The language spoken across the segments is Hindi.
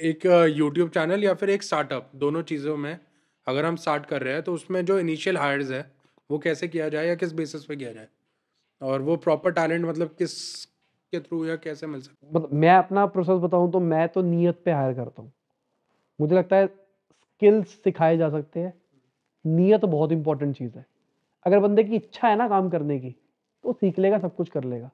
एक यूट्यूब चैनल या फिर एक स्टार्टअप दोनों चीज़ों में अगर हम स्टार्ट कर रहे हैं तो उसमें जो इनिशियल हायर्स है वो कैसे किया जाए या किस बेसिस पे किया जाए और वो प्रॉपर टैलेंट मतलब किस के थ्रू या कैसे मिल सकता मतलब मैं अपना प्रोसेस बताऊँ तो मैं तो नीयत पे हायर करता हूँ मुझे लगता है स्किल्स सिखाए जा सकते हैं नीयत बहुत इंपॉर्टेंट चीज़ है अगर बंदे की इच्छा है ना काम करने की तो सीख लेगा सब कुछ कर लेगा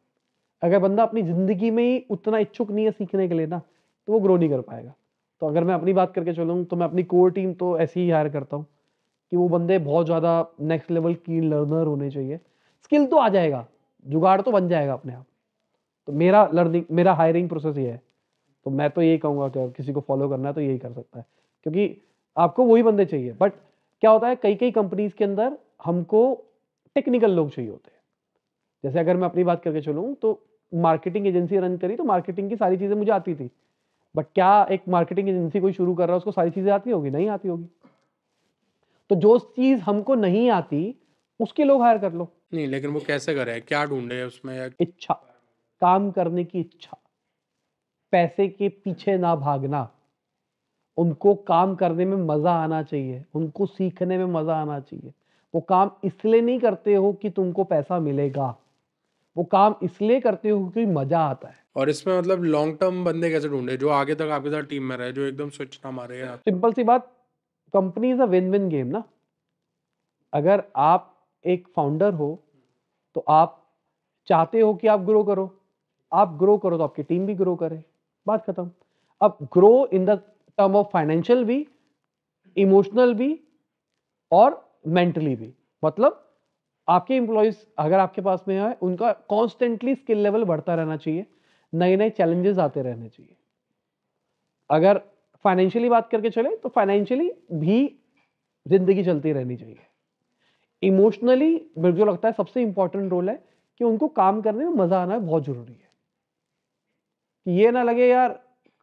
अगर बंदा अपनी ज़िंदगी में ही उतना इच्छुक नहीं है सीखने के लिए ना तो वो ग्रो नहीं कर पाएगा तो अगर मैं अपनी बात करके चलूँ तो मैं अपनी कोर टीम तो ऐसी ही हायर करता हूँ कि वो बंदे बहुत ज़्यादा नेक्स्ट लेवल की लर्नर होने चाहिए स्किल तो आ जाएगा जुगाड़ तो बन जाएगा अपने आप तो मेरा लर्निंग मेरा हायरिंग प्रोसेस ये है तो मैं तो यही कहूँगा कि किसी को फॉलो करना है तो यही कर सकता है क्योंकि आपको वही बंदे चाहिए बट क्या होता है कई कई कंपनीज के अंदर हमको टेक्निकल लोग चाहिए होते हैं जैसे अगर मैं अपनी बात करके चलूँ तो मार्केटिंग एजेंसी रन करी तो मार्केटिंग की सारी चीज़ें मुझे आती थी बट क्या एक मार्केटिंग एजेंसी कोई शुरू कर रहा है उसको सारी चीज़ें आती होगी नहीं आती होगी तो जो चीज़ हमको नहीं आती उसके लोग हायर कर लो नहीं लेकिन वो कैसे करे क्या ढूंढे उसमें इच्छा काम करने की इच्छा पैसे के पीछे ना भागना उनको काम करने में मज़ा आना चाहिए उनको सीखने में मज़ा आना चाहिए वो काम इसलिए नहीं करते हो कि तुमको पैसा मिलेगा वो काम इसलिए करते हो क्योंकि मज़ा आता है और इसमें मतलब लॉन्ग टर्म बंदे कैसे ढूंढे जो आगे तक आपके साथ टीम में रहे जो एकदम स्विच ना मारे सिंपल सी बात company is a win win game ना अगर आप एक फाउंडर हो तो आप चाहते हो कि आप ग्रो करो आप ग्रो करो तो आपकी टीम भी ग्रो करे बात खत्म अब grow in the term of financial भी इमोशनल भी और मेंटली भी मतलब आपके एम्प्लॉयज अगर आपके पास में है उनका कॉन्स्टेंटली स्किल लेवल बढ़ता रहना चाहिए नए नए चैलेंजेस आते रहने चाहिए अगर फाइनेंशियली बात करके चले तो फाइनेंशियली भी जिंदगी चलती रहनी चाहिए इमोशनली मेरे को लगता है सबसे इंपॉर्टेंट रोल है कि उनको काम करने में मजा आना बहुत जरूरी है कि ये ना लगे यार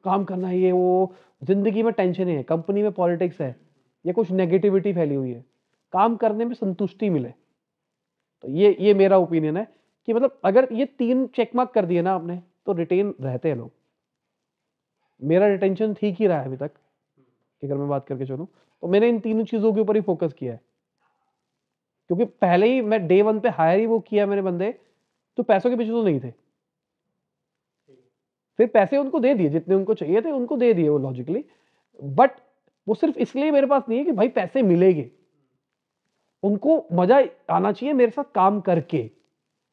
काम करना ये वो जिंदगी में टेंशन है कंपनी में पॉलिटिक्स है या कुछ नेगेटिविटी फैली हुई है काम करने में संतुष्टि मिले तो ये ये मेरा ओपिनियन है कि मतलब अगर ये तीन चेकमार्क कर दिए ना आपने तो रिटेन रहते हैं लोग मेरा रिटेंशन ठीक ही रहा है अभी तक अगर मैं बात करके चलूँ तो मैंने इन तीनों चीज़ों के ऊपर ही फोकस किया है क्योंकि पहले ही मैं डे वन पे हायर ही वो किया मेरे बंदे तो पैसों के पीछे तो नहीं थे फिर पैसे उनको दे दिए जितने उनको चाहिए थे उनको दे दिए वो लॉजिकली बट वो सिर्फ इसलिए मेरे पास नहीं है कि भाई पैसे मिलेंगे उनको मजा आना चाहिए मेरे साथ काम करके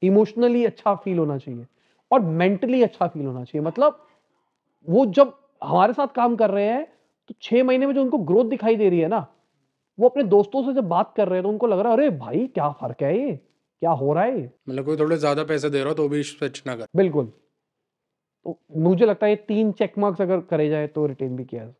इमोशनली अच्छा फील होना चाहिए और मेंटली अच्छा फील होना चाहिए मतलब वो जब हमारे साथ काम कर रहे हैं तो छह महीने में जो उनको ग्रोथ दिखाई दे रही है ना वो अपने दोस्तों से जब बात कर रहे हैं तो उनको लग रहा है अरे भाई क्या फ़र्क है ये क्या हो रहा है मतलब कोई थोड़े ज़्यादा पैसे दे रहा हो तो भी स्विच ना कर बिल्कुल तो मुझे लगता है ये तीन चेक मार्क्स अगर करे जाए तो रिटेन भी किया